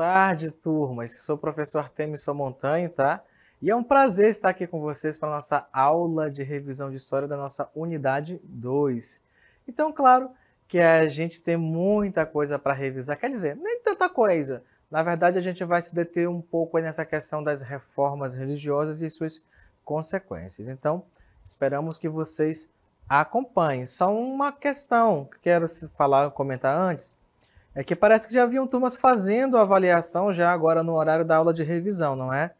tarde, turmas. Eu sou o professor Artemis Montanho, tá? E é um prazer estar aqui com vocês para a nossa aula de revisão de história da nossa unidade 2. Então, claro que a gente tem muita coisa para revisar, quer dizer, nem tanta coisa. Na verdade, a gente vai se deter um pouco nessa questão das reformas religiosas e suas consequências. Então, esperamos que vocês acompanhem. Só uma questão que quero falar, comentar antes é que parece que já haviam turmas fazendo a avaliação já agora no horário da aula de revisão, não é?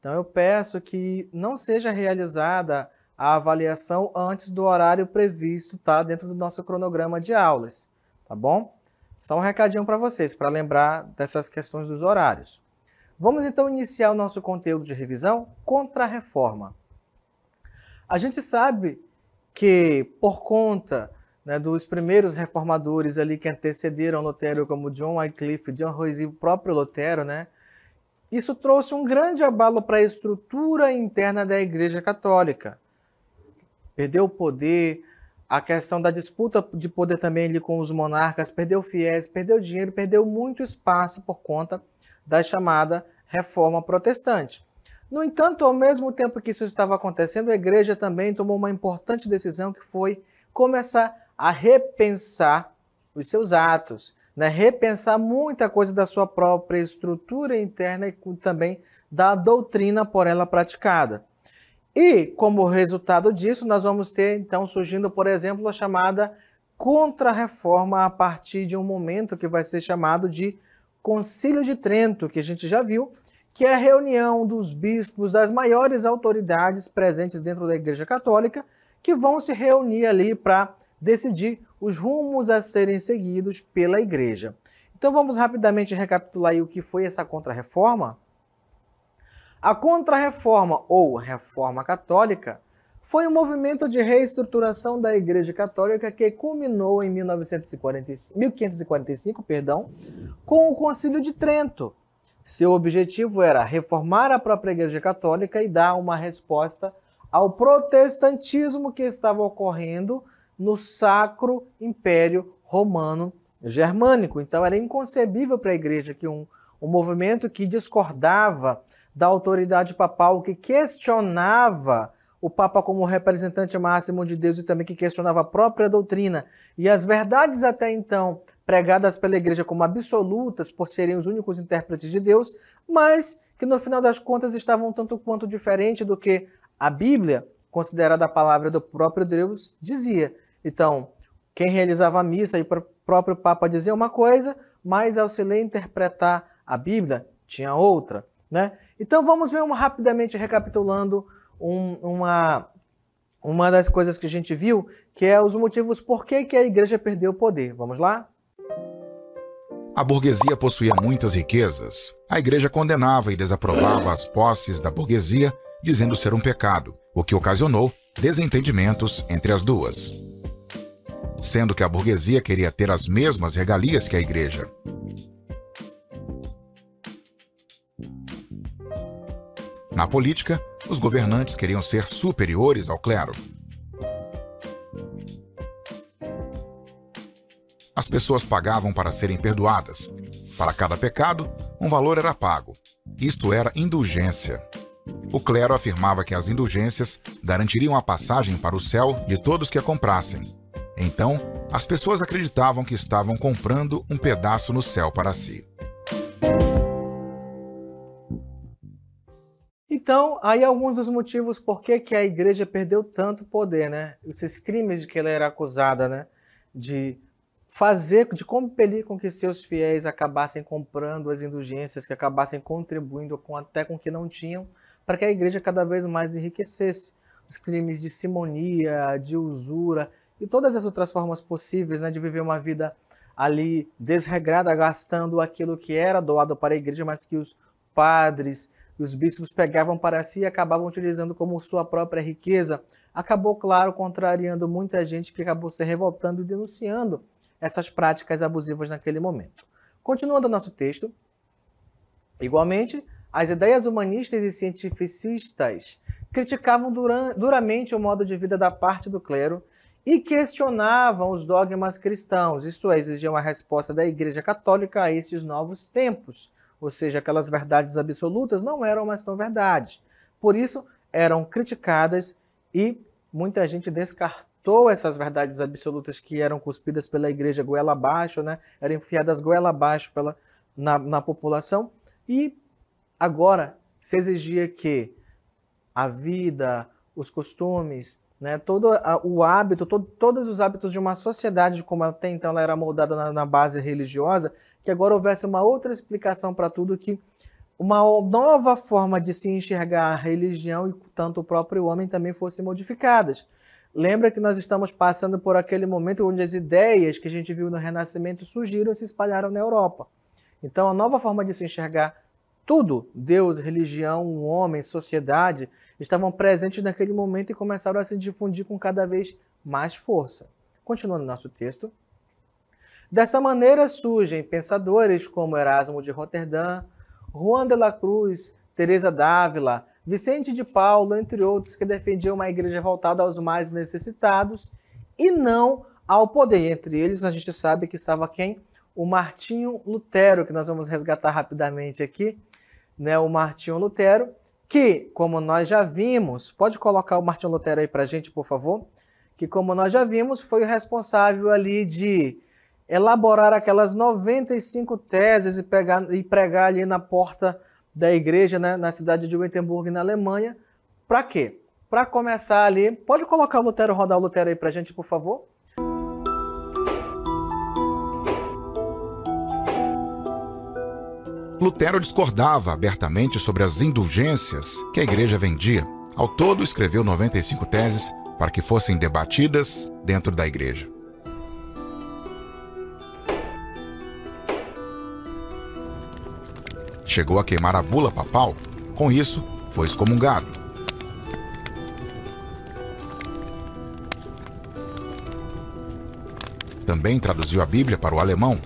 Então eu peço que não seja realizada a avaliação antes do horário previsto, tá? Dentro do nosso cronograma de aulas, tá bom? Só um recadinho para vocês, para lembrar dessas questões dos horários. Vamos então iniciar o nosso conteúdo de revisão contra a reforma. A gente sabe que, por conta né, dos primeiros reformadores ali que antecederam Lutero, como John Wycliffe, John Rose e o próprio Lutero, né, isso trouxe um grande abalo para a estrutura interna da Igreja Católica. Perdeu o poder, a questão da disputa de poder também ali com os monarcas, perdeu fiéis, perdeu dinheiro, perdeu muito espaço por conta da chamada reforma protestante. No entanto, ao mesmo tempo que isso estava acontecendo, a igreja também tomou uma importante decisão que foi começar a repensar os seus atos, né? repensar muita coisa da sua própria estrutura interna e também da doutrina por ela praticada. E, como resultado disso, nós vamos ter, então, surgindo, por exemplo, a chamada contra-reforma a partir de um momento que vai ser chamado de Concílio de Trento, que a gente já viu, que é a reunião dos bispos, das maiores autoridades presentes dentro da Igreja Católica, que vão se reunir ali para decidir os rumos a serem seguidos pela Igreja. Então vamos rapidamente recapitular o que foi essa Contra-Reforma. A Contra-Reforma, ou Reforma Católica, foi um movimento de reestruturação da Igreja Católica que culminou em 1945, 1545 perdão, com o Concílio de Trento. Seu objetivo era reformar a própria Igreja Católica e dar uma resposta ao protestantismo que estava ocorrendo no Sacro Império Romano Germânico. Então era inconcebível para a igreja que um, um movimento que discordava da autoridade papal, que questionava o Papa como representante máximo de Deus e também que questionava a própria doutrina e as verdades até então pregadas pela igreja como absolutas por serem os únicos intérpretes de Deus, mas que no final das contas estavam tanto quanto diferente do que a Bíblia, considerada a palavra do próprio Deus, dizia. Então, quem realizava a missa e o próprio Papa dizia uma coisa, mas ao se ler e interpretar a Bíblia, tinha outra. Né? Então vamos ver um, rapidamente recapitulando um, uma, uma das coisas que a gente viu, que é os motivos por que, que a igreja perdeu o poder. Vamos lá? A burguesia possuía muitas riquezas. A igreja condenava e desaprovava as posses da burguesia, dizendo ser um pecado, o que ocasionou desentendimentos entre as duas sendo que a burguesia queria ter as mesmas regalias que a igreja. Na política, os governantes queriam ser superiores ao clero. As pessoas pagavam para serem perdoadas. Para cada pecado, um valor era pago. Isto era indulgência. O clero afirmava que as indulgências garantiriam a passagem para o céu de todos que a comprassem, então, as pessoas acreditavam que estavam comprando um pedaço no céu para si. Então, aí alguns dos motivos por que, que a igreja perdeu tanto poder, né? Esses crimes de que ela era acusada, né? De fazer, de compelir com que seus fiéis acabassem comprando as indulgências, que acabassem contribuindo com até com que não tinham, para que a igreja cada vez mais enriquecesse. Os crimes de simonia, de usura, e todas as outras formas possíveis né, de viver uma vida ali desregrada, gastando aquilo que era doado para a igreja, mas que os padres e os bispos pegavam para si e acabavam utilizando como sua própria riqueza, acabou, claro, contrariando muita gente que acabou se revoltando e denunciando essas práticas abusivas naquele momento. Continuando o nosso texto, igualmente, as ideias humanistas e cientificistas criticavam duramente o modo de vida da parte do clero e questionavam os dogmas cristãos, isto é, exigiam uma resposta da Igreja Católica a esses novos tempos, ou seja, aquelas verdades absolutas não eram mais tão verdades. Por isso, eram criticadas e muita gente descartou essas verdades absolutas que eram cuspidas pela Igreja goela abaixo, né? eram enfiadas goela abaixo pela, na, na população, e agora se exigia que a vida, os costumes, né? Todo a, o hábito, todo, todos os hábitos de uma sociedade, como até então ela era moldada na, na base religiosa, que agora houvesse uma outra explicação para tudo que uma nova forma de se enxergar a religião e tanto o próprio homem também fossem modificadas. Lembra que nós estamos passando por aquele momento onde as ideias que a gente viu no Renascimento surgiram e se espalharam na Europa. Então, a nova forma de se enxergar tudo, Deus, religião, homem, sociedade, estavam presentes naquele momento e começaram a se difundir com cada vez mais força. Continuando nosso texto. Desta maneira surgem pensadores como Erasmo de Roterdã, Juan de la Cruz, Teresa d'Ávila, Vicente de Paulo, entre outros, que defendiam uma igreja voltada aos mais necessitados e não ao poder. Entre eles, a gente sabe que estava quem? O Martinho Lutero, que nós vamos resgatar rapidamente aqui, né, o Martinho Lutero, que, como nós já vimos, pode colocar o Martinho Lutero aí para a gente, por favor, que, como nós já vimos, foi o responsável ali de elaborar aquelas 95 teses e, pegar, e pregar ali na porta da igreja, né, na cidade de Wittenberg, na Alemanha, para quê? Para começar ali, pode colocar o Lutero, rodar o Lutero aí para a gente, por favor? Lutero discordava abertamente sobre as indulgências que a igreja vendia. Ao todo, escreveu 95 teses para que fossem debatidas dentro da igreja. Chegou a queimar a bula papal, com isso, foi excomungado. Também traduziu a Bíblia para o alemão,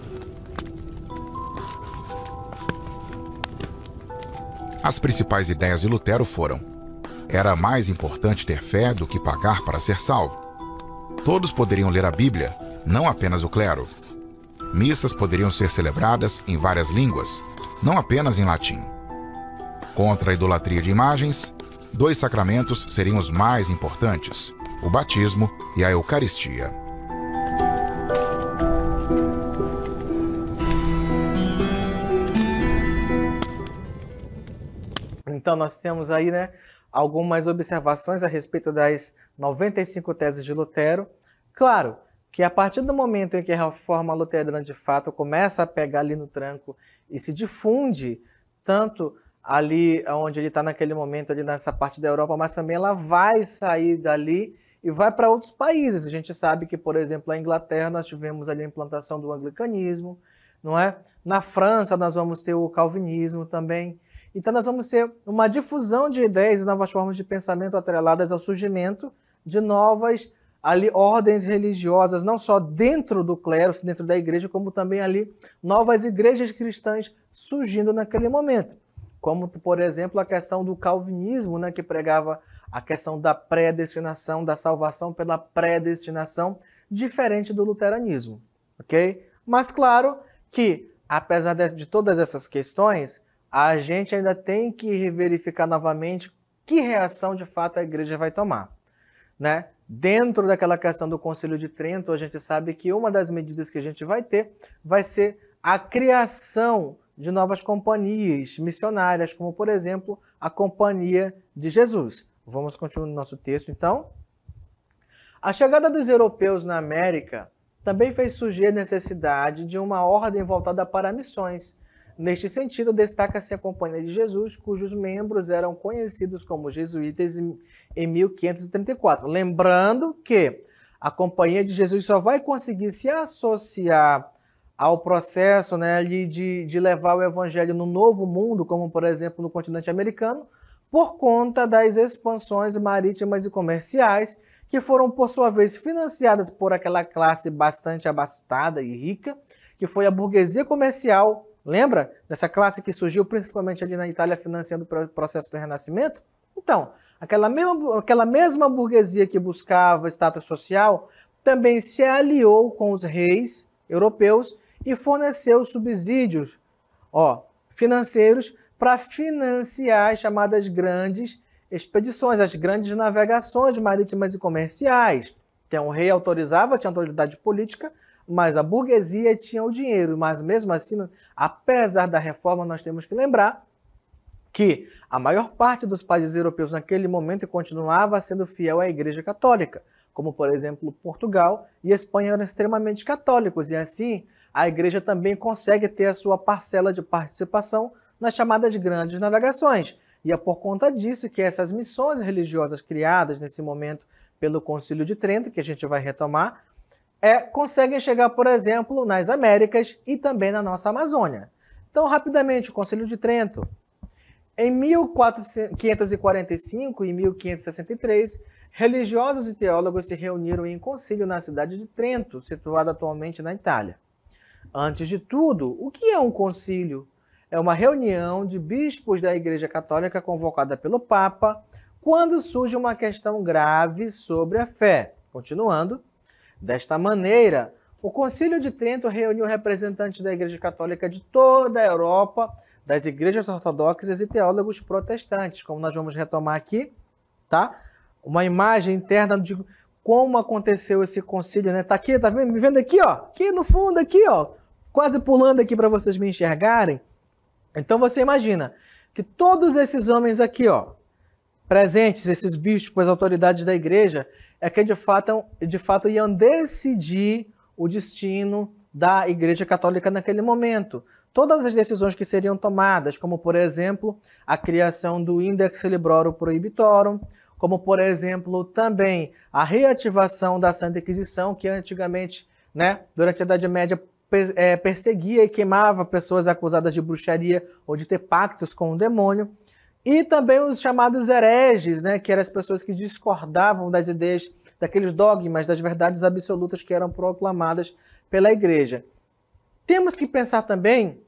As principais ideias de Lutero foram: era mais importante ter fé do que pagar para ser salvo. Todos poderiam ler a Bíblia, não apenas o clero. Missas poderiam ser celebradas em várias línguas, não apenas em latim. Contra a idolatria de imagens, dois sacramentos seriam os mais importantes: o batismo e a Eucaristia. Então, nós temos aí né, algumas observações a respeito das 95 teses de Lutero. Claro que a partir do momento em que a reforma luterana de fato começa a pegar ali no tranco e se difunde, tanto ali onde ele está naquele momento, ali nessa parte da Europa, mas também ela vai sair dali e vai para outros países. A gente sabe que, por exemplo, na Inglaterra nós tivemos ali a implantação do anglicanismo, não é? Na França nós vamos ter o calvinismo também. Então, nós vamos ter uma difusão de ideias e novas formas de pensamento atreladas ao surgimento de novas ali ordens religiosas, não só dentro do clero, dentro da igreja, como também ali novas igrejas cristãs surgindo naquele momento. Como, por exemplo, a questão do calvinismo, né, que pregava a questão da predestinação, da salvação pela predestinação, diferente do luteranismo, ok? Mas claro que, apesar de todas essas questões, a gente ainda tem que verificar novamente que reação de fato a igreja vai tomar. Né? Dentro daquela questão do Conselho de Trento, a gente sabe que uma das medidas que a gente vai ter vai ser a criação de novas companhias missionárias, como por exemplo a Companhia de Jesus. Vamos continuar no nosso texto então. A chegada dos europeus na América também fez surgir a necessidade de uma ordem voltada para missões Neste sentido, destaca-se a Companhia de Jesus, cujos membros eram conhecidos como jesuítas em 1534. Lembrando que a Companhia de Jesus só vai conseguir se associar ao processo né, de, de levar o evangelho no novo mundo, como por exemplo no continente americano, por conta das expansões marítimas e comerciais, que foram por sua vez financiadas por aquela classe bastante abastada e rica, que foi a burguesia comercial Lembra dessa classe que surgiu principalmente ali na Itália financiando o processo do Renascimento? Então, aquela mesma, aquela mesma burguesia que buscava status social também se aliou com os reis europeus e forneceu subsídios ó, financeiros para financiar as chamadas grandes expedições, as grandes navegações marítimas e comerciais. Então, o rei autorizava, tinha autoridade política mas a burguesia tinha o dinheiro. Mas mesmo assim, apesar da reforma, nós temos que lembrar que a maior parte dos países europeus naquele momento continuava sendo fiel à Igreja Católica, como por exemplo Portugal e Espanha eram extremamente católicos, e assim a Igreja também consegue ter a sua parcela de participação nas chamadas grandes navegações. E é por conta disso que essas missões religiosas criadas nesse momento pelo Concílio de Trento, que a gente vai retomar, é, conseguem chegar, por exemplo, nas Américas e também na nossa Amazônia. Então, rapidamente, o Conselho de Trento. Em 1545 e 1563, religiosos e teólogos se reuniram em concílio na cidade de Trento, situada atualmente na Itália. Antes de tudo, o que é um concílio? É uma reunião de bispos da Igreja Católica convocada pelo Papa quando surge uma questão grave sobre a fé. Continuando, Desta maneira, o Concílio de Trento reuniu representantes da Igreja Católica de toda a Europa, das igrejas ortodoxas e teólogos protestantes, como nós vamos retomar aqui, tá? Uma imagem interna de como aconteceu esse concílio, né? Tá aqui, tá vendo? Me vendo aqui, ó? Aqui no fundo aqui, ó. Quase pulando aqui para vocês me enxergarem. Então você imagina que todos esses homens aqui, ó, presentes, esses bispos, autoridades da igreja, é que de fato, de fato iam decidir o destino da Igreja Católica naquele momento. Todas as decisões que seriam tomadas, como por exemplo a criação do Index Librorum Prohibitorum, como por exemplo também a reativação da Santa Inquisição, que antigamente, né, durante a Idade Média, eh, perseguia e queimava pessoas acusadas de bruxaria ou de ter pactos com o demônio. E também os chamados hereges, né, que eram as pessoas que discordavam das ideias, daqueles dogmas, das verdades absolutas que eram proclamadas pela igreja. Temos que pensar também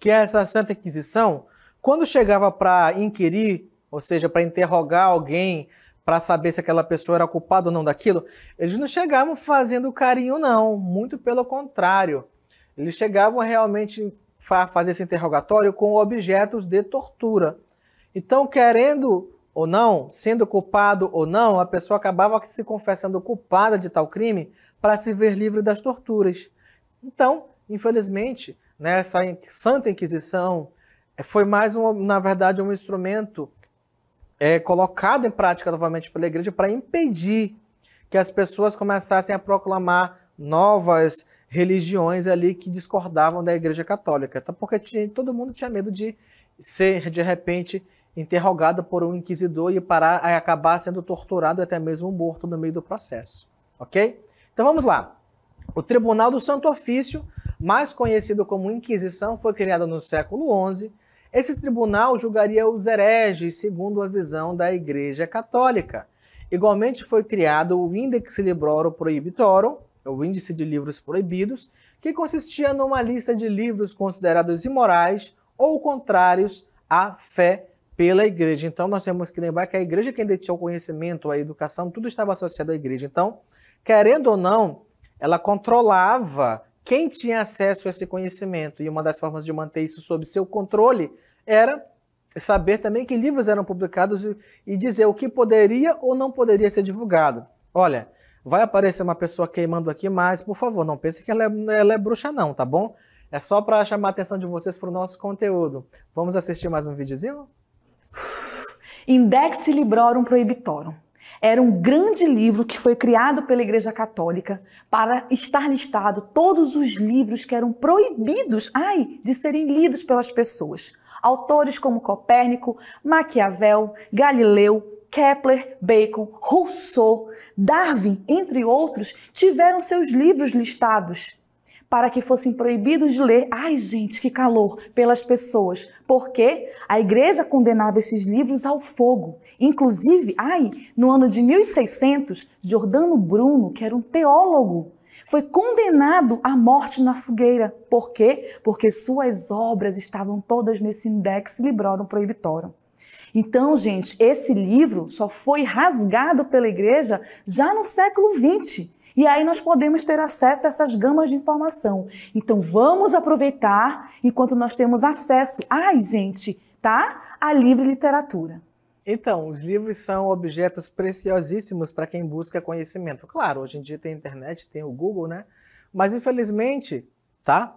que essa Santa Inquisição, quando chegava para inquirir, ou seja, para interrogar alguém, para saber se aquela pessoa era culpada ou não daquilo, eles não chegavam fazendo carinho, não. Muito pelo contrário. Eles chegavam realmente a fazer esse interrogatório com objetos de tortura. Então, querendo ou não, sendo culpado ou não, a pessoa acabava se confessando culpada de tal crime para se ver livre das torturas. Então, infelizmente, né, essa Santa Inquisição eh, foi mais, uma, na verdade, um instrumento é, colocado em prática novamente pela igreja para impedir que as pessoas começassem a proclamar novas religiões ali que discordavam da igreja católica, até tá, porque tinha, todo mundo tinha medo de ser, de repente, interrogada por um inquisidor e parar a acabar sendo torturado e até mesmo morto no meio do processo. Ok? Então vamos lá. O Tribunal do Santo Ofício, mais conhecido como Inquisição, foi criado no século XI. Esse tribunal julgaria os hereges, segundo a visão da Igreja Católica. Igualmente foi criado o Index Librorum Prohibitorum, é o Índice de Livros Proibidos, que consistia numa lista de livros considerados imorais ou contrários à fé pela igreja. Então, nós temos que lembrar que a igreja quem detinha o conhecimento, a educação, tudo estava associado à igreja. Então, querendo ou não, ela controlava quem tinha acesso a esse conhecimento. E uma das formas de manter isso sob seu controle era saber também que livros eram publicados e dizer o que poderia ou não poderia ser divulgado. Olha, vai aparecer uma pessoa queimando aqui, mas por favor, não pense que ela é, ela é bruxa não, tá bom? É só para chamar a atenção de vocês para o nosso conteúdo. Vamos assistir mais um videozinho? Index Librorum Prohibitorum. Era um grande livro que foi criado pela Igreja Católica para estar listado todos os livros que eram proibidos, ai, de serem lidos pelas pessoas. Autores como Copérnico, Maquiavel, Galileu, Kepler, Bacon, Rousseau, Darwin, entre outros, tiveram seus livros listados para que fossem proibidos de ler, ai gente, que calor, pelas pessoas, porque a igreja condenava esses livros ao fogo. Inclusive, ai, no ano de 1600, Giordano Bruno, que era um teólogo, foi condenado à morte na fogueira. Por quê? Porque suas obras estavam todas nesse index librorum prohibitorum. Então, gente, esse livro só foi rasgado pela igreja já no século XX e aí nós podemos ter acesso a essas gamas de informação. Então vamos aproveitar enquanto nós temos acesso. Ai, gente, tá? A livre literatura. Então, os livros são objetos preciosíssimos para quem busca conhecimento. Claro, hoje em dia tem internet, tem o Google, né? Mas infelizmente, tá?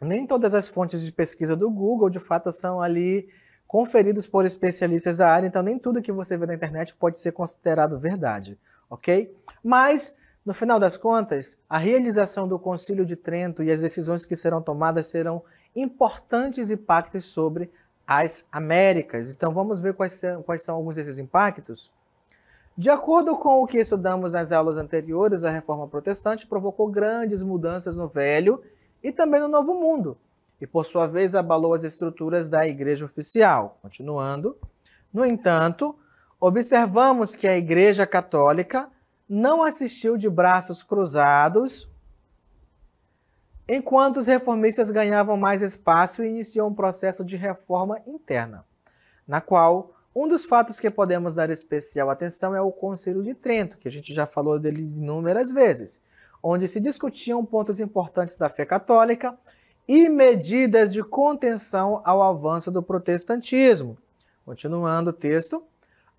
Nem todas as fontes de pesquisa do Google, de fato, são ali conferidos por especialistas da área, então nem tudo que você vê na internet pode ser considerado verdade, ok? Mas no final das contas, a realização do Concílio de Trento e as decisões que serão tomadas serão importantes impactos sobre as Américas. Então vamos ver quais são, quais são alguns desses impactos. De acordo com o que estudamos nas aulas anteriores, a reforma protestante provocou grandes mudanças no Velho e também no Novo Mundo, e por sua vez abalou as estruturas da Igreja oficial. Continuando, no entanto, observamos que a Igreja Católica não assistiu de braços cruzados, enquanto os reformistas ganhavam mais espaço e iniciou um processo de reforma interna, na qual um dos fatos que podemos dar especial atenção é o Conselho de Trento, que a gente já falou dele inúmeras vezes, onde se discutiam pontos importantes da fé católica e medidas de contenção ao avanço do protestantismo. Continuando o texto,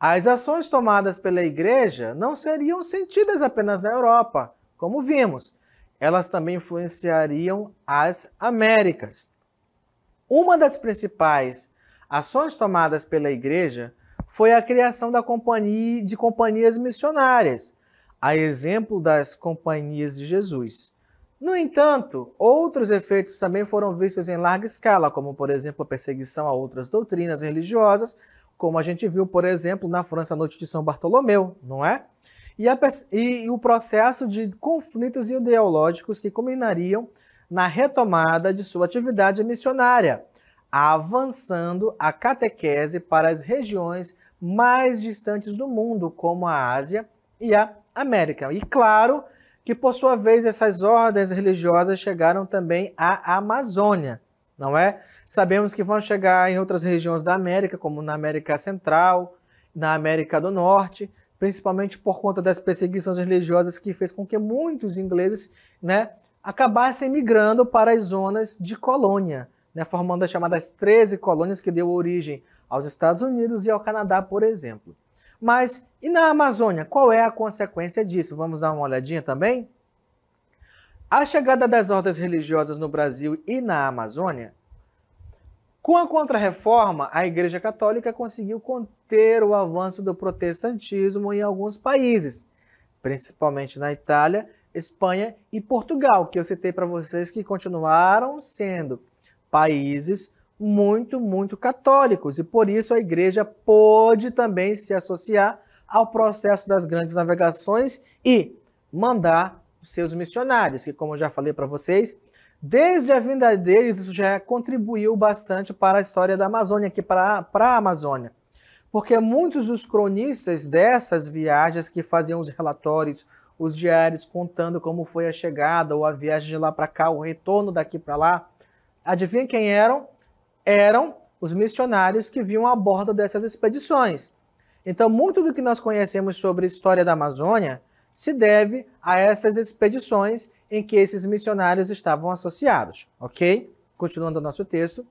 as ações tomadas pela Igreja não seriam sentidas apenas na Europa, como vimos, elas também influenciariam as Américas. Uma das principais ações tomadas pela Igreja foi a criação da companhia, de companhias missionárias, a exemplo das companhias de Jesus. No entanto, outros efeitos também foram vistos em larga escala, como, por exemplo, a perseguição a outras doutrinas religiosas, como a gente viu, por exemplo, na França à noite de São Bartolomeu, não é? E, a, e o processo de conflitos ideológicos que culminariam na retomada de sua atividade missionária, avançando a catequese para as regiões mais distantes do mundo, como a Ásia e a América. E claro que, por sua vez, essas ordens religiosas chegaram também à Amazônia, não é? Sabemos que vão chegar em outras regiões da América, como na América Central, na América do Norte, principalmente por conta das perseguições religiosas que fez com que muitos ingleses, né, acabassem migrando para as zonas de colônia, né, formando as chamadas 13 colônias que deu origem aos Estados Unidos e ao Canadá, por exemplo. Mas e na Amazônia, qual é a consequência disso? Vamos dar uma olhadinha também? A chegada das ordens religiosas no Brasil e na Amazônia, com a Contra-Reforma, a Igreja Católica conseguiu conter o avanço do protestantismo em alguns países, principalmente na Itália, Espanha e Portugal, que eu citei para vocês que continuaram sendo países muito, muito católicos, e por isso a Igreja pôde também se associar ao processo das grandes navegações e mandar seus missionários, que, como eu já falei para vocês, desde a vinda deles, isso já contribuiu bastante para a história da Amazônia, aqui para a Amazônia. Porque muitos dos cronistas dessas viagens que faziam os relatórios, os diários, contando como foi a chegada, ou a viagem de lá para cá, o retorno daqui para lá, adivinha quem eram? Eram os missionários que vinham a bordo dessas expedições. Então, muito do que nós conhecemos sobre a história da Amazônia se deve a essas expedições em que esses missionários estavam associados, ok? Continuando o nosso texto.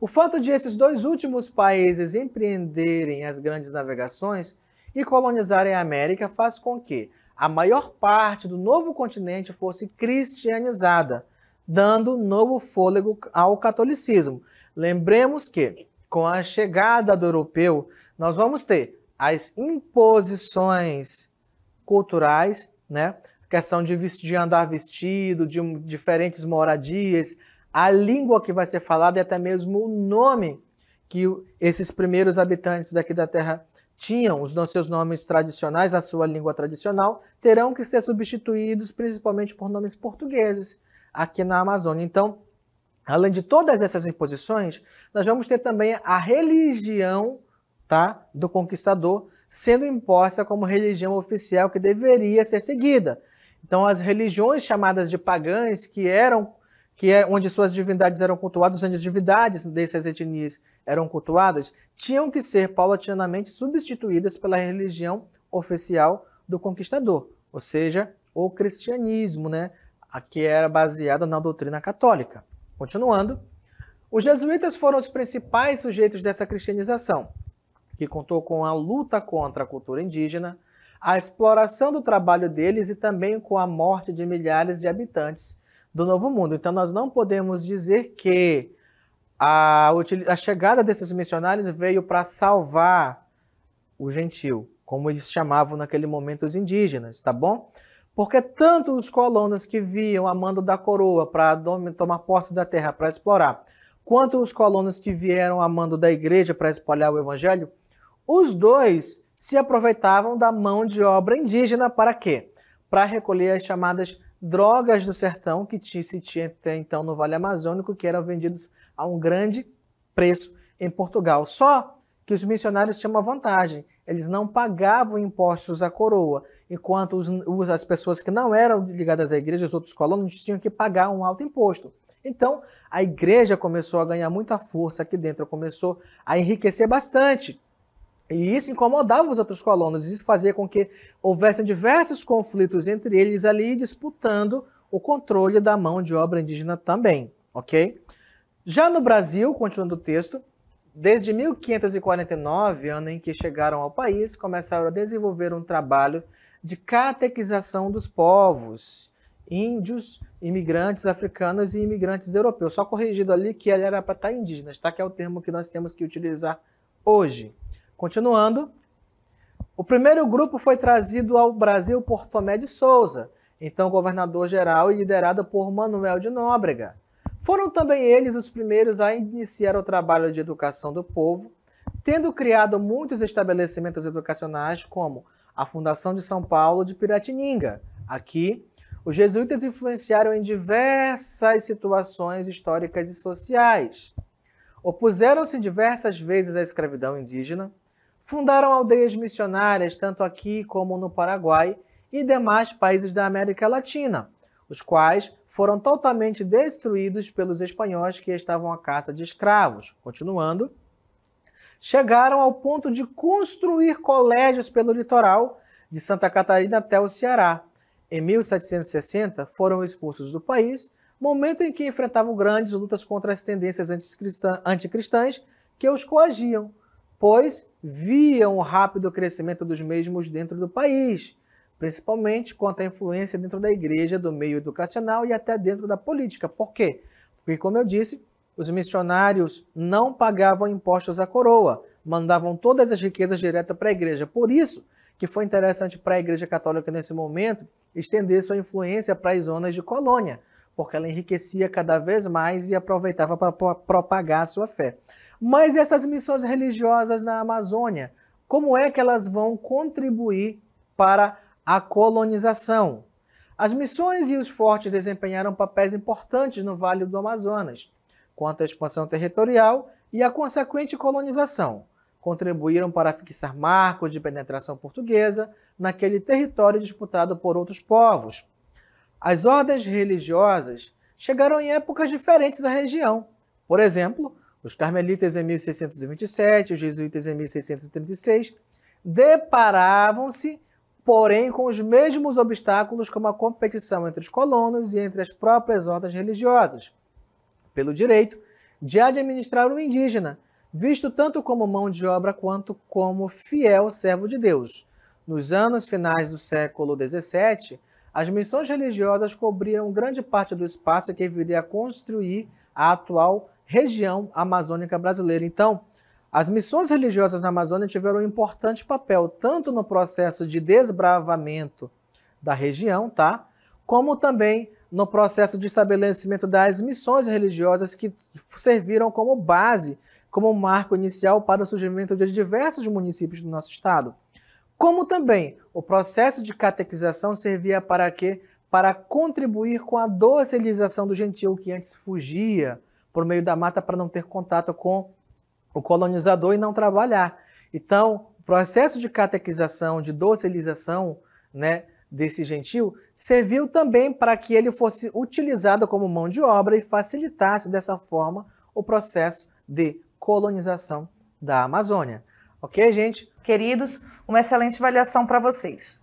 O fato de esses dois últimos países empreenderem as grandes navegações e colonizarem a América faz com que a maior parte do novo continente fosse cristianizada, dando novo fôlego ao catolicismo. Lembremos que, com a chegada do europeu, nós vamos ter as imposições culturais, né? Questão de, de andar vestido, de um, diferentes moradias, a língua que vai ser falada e até mesmo o nome que esses primeiros habitantes daqui da Terra tinham, os seus nomes tradicionais, a sua língua tradicional, terão que ser substituídos principalmente por nomes portugueses aqui na Amazônia. Então, além de todas essas imposições, nós vamos ter também a religião tá, do conquistador, sendo imposta como religião oficial que deveria ser seguida. Então, as religiões chamadas de pagãs, que eram que é onde suas divindades eram cultuadas, onde as divindades dessas etnias eram cultuadas, tinham que ser paulatinamente substituídas pela religião oficial do conquistador, ou seja, o cristianismo, né, que era baseada na doutrina católica. Continuando, os jesuítas foram os principais sujeitos dessa cristianização que contou com a luta contra a cultura indígena, a exploração do trabalho deles e também com a morte de milhares de habitantes do Novo Mundo. Então, nós não podemos dizer que a, a chegada desses missionários veio para salvar o gentio, como eles chamavam naquele momento os indígenas, tá bom? Porque tanto os colonos que viam a mando da coroa para tomar posse da terra para explorar, quanto os colonos que vieram a mando da igreja para espalhar o evangelho, os dois se aproveitavam da mão de obra indígena para quê? Para recolher as chamadas drogas do sertão que se tinha até então no Vale Amazônico, que eram vendidos a um grande preço em Portugal. Só que os missionários tinham uma vantagem, eles não pagavam impostos à coroa, enquanto os, as pessoas que não eram ligadas à igreja, os outros colonos, tinham que pagar um alto imposto. Então, a igreja começou a ganhar muita força aqui dentro, começou a enriquecer bastante. E isso incomodava os outros colonos, isso fazia com que houvessem diversos conflitos entre eles ali, disputando o controle da mão de obra indígena também, ok? Já no Brasil, continuando o texto, desde 1549, ano em que chegaram ao país, começaram a desenvolver um trabalho de catequização dos povos, índios, imigrantes africanos e imigrantes europeus. Só corrigido ali que ele era para estar indígenas, tá? Que é o termo que nós temos que utilizar hoje. Continuando, o primeiro grupo foi trazido ao Brasil por Tomé de Souza, então governador-geral e liderado por Manuel de Nóbrega. Foram também eles os primeiros a iniciar o trabalho de educação do povo, tendo criado muitos estabelecimentos educacionais, como a Fundação de São Paulo de Piratininga. Aqui, os jesuítas influenciaram em diversas situações históricas e sociais. Opuseram-se diversas vezes à escravidão indígena, fundaram aldeias missionárias tanto aqui como no Paraguai e demais países da América Latina, os quais foram totalmente destruídos pelos espanhóis que estavam à caça de escravos. Continuando, chegaram ao ponto de construir colégios pelo litoral de Santa Catarina até o Ceará. Em 1760, foram expulsos do país, momento em que enfrentavam grandes lutas contra as tendências anticristãs que os coagiam pois viam o rápido crescimento dos mesmos dentro do país, principalmente quanto à influência dentro da igreja, do meio educacional e até dentro da política. Por quê? Porque, como eu disse, os missionários não pagavam impostos à coroa, mandavam todas as riquezas direto para a igreja. Por isso que foi interessante para a igreja católica nesse momento estender sua influência para as zonas de colônia, porque ela enriquecia cada vez mais e aproveitava para propagar a sua fé. Mas essas missões religiosas na Amazônia, como é que elas vão contribuir para a colonização? As missões e os fortes desempenharam papéis importantes no Vale do Amazonas, quanto à expansão territorial e a consequente colonização. Contribuíram para fixar marcos de penetração portuguesa naquele território disputado por outros povos. As ordens religiosas chegaram em épocas diferentes à região. Por exemplo, os carmelitas em 1627, os jesuítas em 1636, deparavam-se, porém, com os mesmos obstáculos como a competição entre os colonos e entre as próprias ordens religiosas, pelo direito de administrar o indígena, visto tanto como mão de obra quanto como fiel servo de Deus. Nos anos finais do século XVII, as missões religiosas cobriram grande parte do espaço que viria a construir a atual região amazônica brasileira. Então, as missões religiosas na Amazônia tiveram um importante papel, tanto no processo de desbravamento da região, tá? Como também no processo de estabelecimento das missões religiosas que serviram como base, como marco inicial para o surgimento de diversos municípios do nosso estado. Como também o processo de catequização servia para quê? Para contribuir com a docilização do gentil que antes fugia por meio da mata para não ter contato com o colonizador e não trabalhar. Então, o processo de catequização, de docilização né, desse gentil, serviu também para que ele fosse utilizado como mão de obra e facilitasse dessa forma o processo de colonização da Amazônia. Ok, gente? Queridos, uma excelente avaliação para vocês.